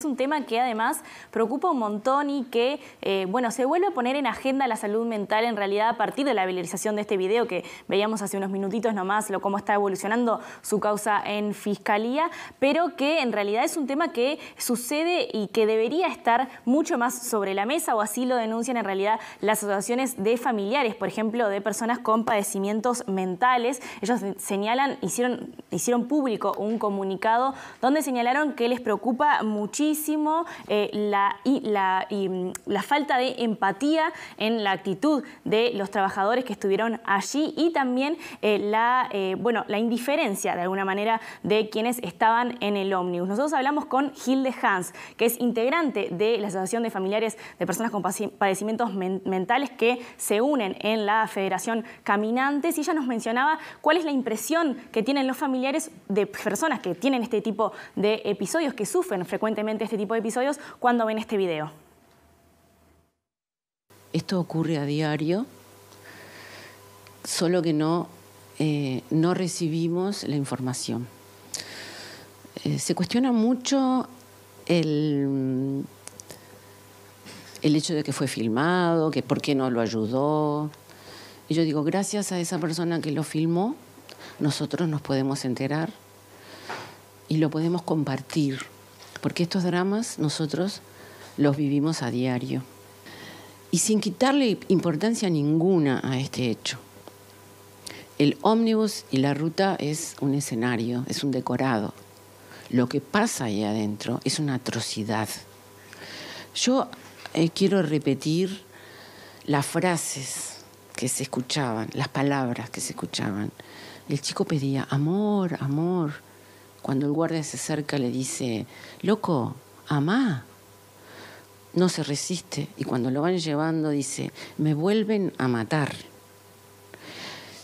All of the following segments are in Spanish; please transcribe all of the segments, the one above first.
Es un tema que además preocupa un montón y que, eh, bueno, se vuelve a poner en agenda la salud mental en realidad a partir de la viralización de este video que veíamos hace unos minutitos nomás, lo cómo está evolucionando su causa en fiscalía, pero que en realidad es un tema que sucede y que debería estar mucho más sobre la mesa o así lo denuncian en realidad las asociaciones de familiares, por ejemplo, de personas con padecimientos mentales. Ellos señalan, hicieron, hicieron público un comunicado donde señalaron que les preocupa muchísimo eh, la, y, mm, la, falta de empatía en la actitud de los trabajadores que estuvieron allí y también eh, la, eh, bueno, la indiferencia de alguna manera de quienes estaban en el ómnibus. Nosotros hablamos con Hilde Hans, que es integrante de la Asociación de Familiares de Personas con Padecimientos Mentales que se unen en la Federación Caminantes y ella nos mencionaba cuál es la impresión que tienen los familiares de personas que tienen este tipo de episodios que sufren frecuentemente este tipo de episodios cuando ven este video. Esto ocurre a diario, solo que no, eh, no recibimos la información. Eh, se cuestiona mucho el, el hecho de que fue filmado, que por qué no lo ayudó. Y yo digo, gracias a esa persona que lo filmó, nosotros nos podemos enterar y lo podemos compartir porque estos dramas nosotros los vivimos a diario y sin quitarle importancia ninguna a este hecho. El ómnibus y la ruta es un escenario, es un decorado. Lo que pasa ahí adentro es una atrocidad. Yo eh, quiero repetir las frases que se escuchaban, las palabras que se escuchaban. El chico pedía amor, amor. Cuando el guardia se acerca le dice, loco, amá. No se resiste y cuando lo van llevando dice, me vuelven a matar.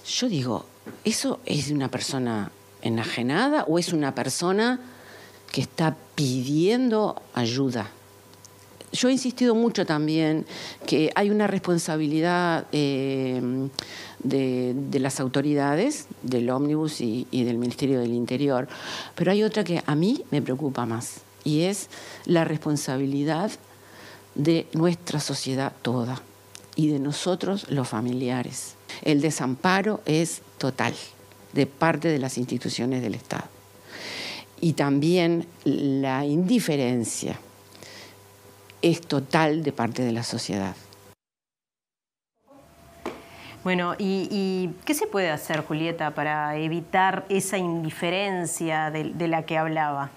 Yo digo, ¿eso es una persona enajenada o es una persona que está pidiendo ayuda? yo he insistido mucho también que hay una responsabilidad eh, de, las autoridades, del ómnibus y del Ministerio del Interior, pero hay otra que a mí me preocupa más y es la responsabilidad de nuestra sociedad toda y de nosotros los familiares. El desamparo es total de parte de las instituciones del Estado y también la indiferencia es total de parte de la sociedad. Bueno, ¿y, qué se puede hacer, Julieta, para evitar esa indiferencia de la que hablaba?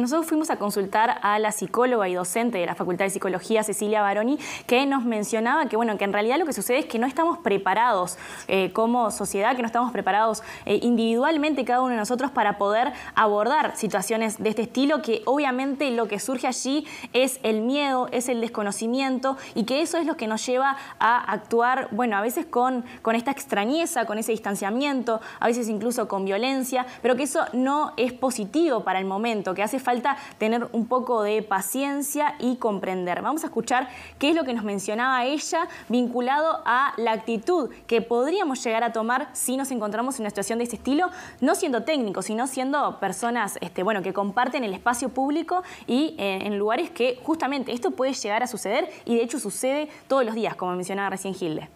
nosotros fuimos a consultar a la psicóloga y docente de la Facultad de Psicología, Cecilia Baroni, que nos mencionaba que, bueno, que en realidad lo que sucede es que no estamos preparados eh, como sociedad, que no estamos preparados eh, individualmente cada uno de nosotros para poder abordar situaciones de este estilo, que obviamente lo que surge allí es el miedo, es el desconocimiento y que eso es lo que nos lleva a actuar, bueno, a veces con, con esta extrañeza, con ese distanciamiento, a veces incluso con violencia, pero que eso no es positivo para el momento, que hace falta tener un poco de paciencia y comprender. Vamos a escuchar qué es lo que nos mencionaba ella vinculado a la actitud que podríamos llegar a tomar si nos encontramos en una situación de este estilo, no siendo técnicos, sino siendo personas este, bueno, que comparten el espacio público y eh, en lugares que justamente esto puede llegar a suceder y de hecho sucede todos los días, como mencionaba recién Gilde.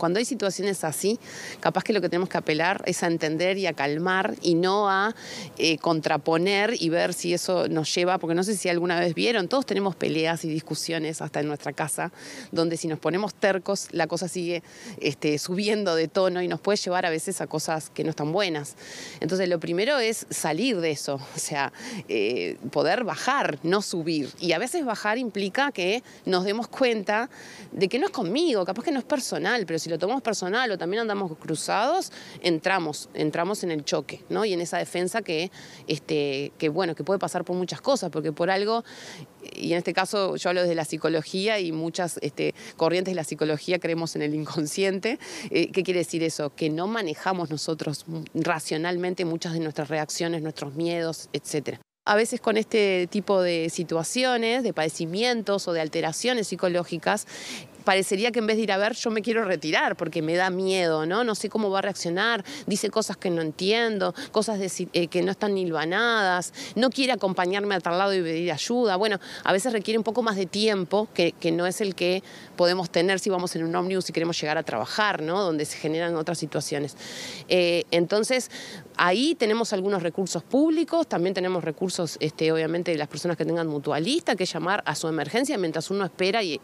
Cuando hay situaciones así, capaz que lo que tenemos que apelar es a entender y a calmar y no a eh, contraponer y ver si eso nos lleva, porque no sé si alguna vez vieron, todos tenemos peleas y discusiones hasta en nuestra casa, donde si nos ponemos tercos, la cosa sigue este, subiendo de tono y nos puede llevar a veces a cosas que no están buenas. Entonces lo primero es salir de eso, o sea, eh, poder bajar, no subir. Y a veces bajar implica que nos demos cuenta de que no es conmigo, capaz que no es personal, pero si si lo tomamos personal o también andamos cruzados, entramos, entramos en el choque, ¿no? Y en esa defensa que, este, que bueno, que puede pasar por muchas cosas, porque por algo, y en este caso yo hablo desde la psicología y muchas este, corrientes de la psicología creemos en el inconsciente. Eh, ¿Qué quiere decir eso? Que no manejamos nosotros racionalmente muchas de nuestras reacciones, nuestros miedos, etcétera a veces con este tipo de situaciones, de padecimientos o de alteraciones psicológicas, parecería que en vez de ir a ver, yo me quiero retirar porque me da miedo, ¿no? No sé cómo va a reaccionar, dice cosas que no entiendo, cosas eh, que no están hilvanadas, no quiere acompañarme a tal lado y pedir ayuda. Bueno, a veces requiere un poco más de tiempo, que, no es el que podemos tener si vamos en un ómnibus y queremos llegar a trabajar, ¿no? Donde se generan otras situaciones. Eh, entonces, ahí tenemos algunos recursos públicos, también tenemos recursos este, obviamente, las personas que tengan mutualista, que llamar a su emergencia mientras uno espera y,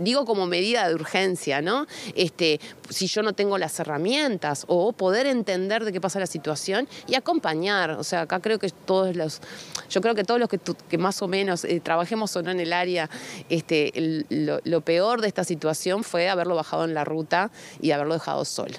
digo como medida de urgencia, ¿no? Este, si yo no tengo las herramientas o poder entender de qué pasa la situación y acompañar. O sea, acá creo que todos los, yo creo que todos los que, más o menos eh, trabajemos o no en el área, este, lo peor de esta situación fue haberlo bajado en la ruta y haberlo dejado solo.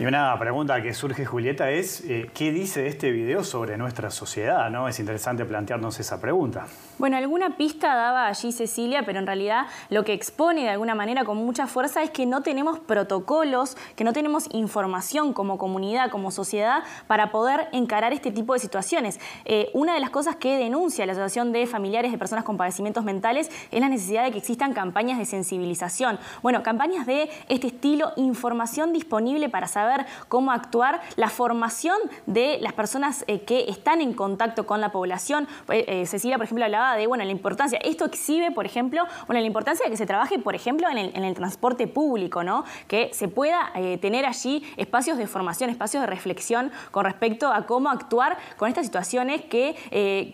Y una pregunta que surge, Julieta, es eh, ¿qué dice este video sobre nuestra sociedad? ¿no? Es interesante plantearnos esa pregunta. Bueno, alguna pista daba allí Cecilia, pero en realidad lo que expone de alguna manera con mucha fuerza es que no tenemos protocolos, que no tenemos información como comunidad, como sociedad, para poder encarar este tipo de situaciones. Eh, una de las cosas que denuncia la Asociación de Familiares de Personas con Padecimientos Mentales es la necesidad de que existan campañas de sensibilización. Bueno, campañas de este estilo, información disponible para saber cómo actuar, la formación de las personas eh, que están en contacto con la población. Eh, eh, Cecilia, por ejemplo, hablaba de bueno, la importancia. Esto exhibe, por ejemplo, la importancia de que se trabaje, por ejemplo, en el, transporte público, ¿no? Que se pueda tener allí espacios de formación, espacios de reflexión con respecto a cómo actuar con estas situaciones que,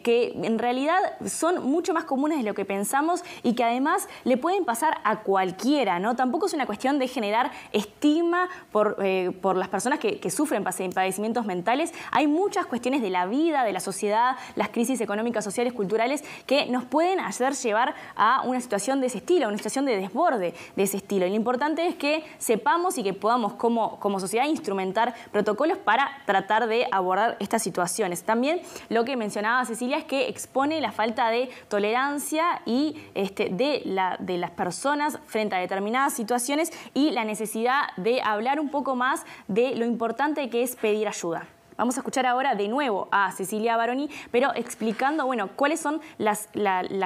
que en realidad son mucho más comunes de lo que pensamos y que además le pueden pasar a cualquiera, ¿no? Tampoco es una cuestión de generar estigma por, por las personas que, sufren padecimientos mentales, hay muchas cuestiones de la vida, de la sociedad, las crisis económicas, sociales, culturales, que nos pueden hacer llevar a una situación de ese estilo, a una situación de desborde de ese estilo. Y lo importante es que sepamos y que podamos como, como sociedad instrumentar protocolos para tratar de abordar estas situaciones. También lo que mencionaba Cecilia es que expone la falta de tolerancia y este, de, la, de las personas frente a determinadas situaciones y la necesidad de hablar un poco más de lo importante que es pedir ayuda. Vamos a escuchar ahora de nuevo a Cecilia Baroni, pero explicando, bueno, cuáles son las,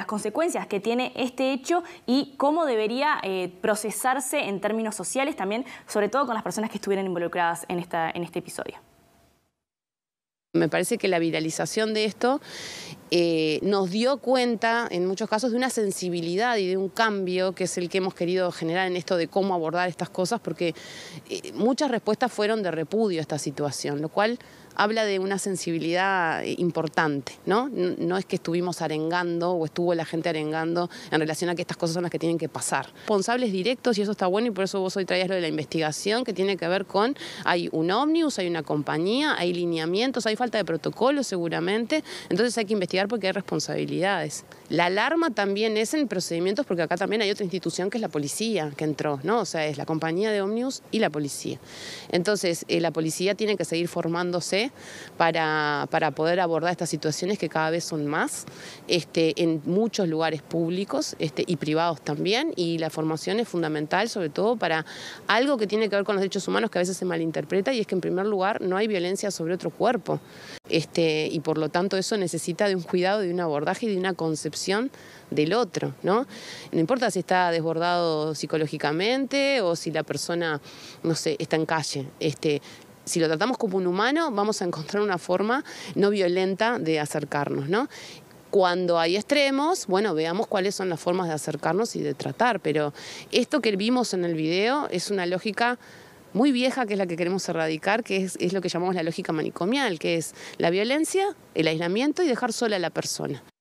consecuencias que tiene este hecho y cómo debería eh, procesarse en términos sociales también, sobre todo con las personas que estuvieran involucradas en este episodio. Me parece que la viralización de esto eh, nos dio cuenta, en muchos casos, de una sensibilidad y de un cambio que es el que hemos querido generar en esto de cómo abordar estas cosas, porque eh, muchas respuestas fueron de repudio a esta situación, lo cual habla de una sensibilidad eh, importante, ¿no? No es que estuvimos arengando o estuvo la gente arengando en relación a que estas cosas son las que tienen que pasar. Responsables directos y eso está bueno y por eso vos hoy traías lo de la investigación que tiene que ver con hay un ómnibus, hay una compañía, hay lineamientos, hay falta de protocolos seguramente, entonces hay que investigar porque hay responsabilidades. La alarma también es en procedimientos porque acá también hay otra institución que es la policía que entró, ¿no? O sea, es la compañía de ómnibus y la policía. Entonces, eh, la policía tiene que seguir formándose para, para poder abordar estas situaciones que cada vez son más este, en muchos lugares públicos este, y privados también. Y la formación es fundamental, sobre todo para algo que tiene que ver con los derechos humanos que a veces se malinterpreta y es que en primer lugar no hay violencia sobre otro cuerpo. Este, y por lo tanto eso necesita de un cuidado, de un abordaje y de una concepción del otro, ¿no? No importa si está desbordado psicológicamente o si la persona, no sé, está en calle. Este, si lo tratamos como un humano, vamos a encontrar una forma no violenta de acercarnos, Cuando hay extremos, bueno, veamos cuáles son las formas de acercarnos y de tratar, pero esto que vimos en el video es una lógica muy vieja que es la que queremos erradicar, que es, es lo que llamamos la lógica manicomial, que es la violencia, el aislamiento y dejar sola a la persona.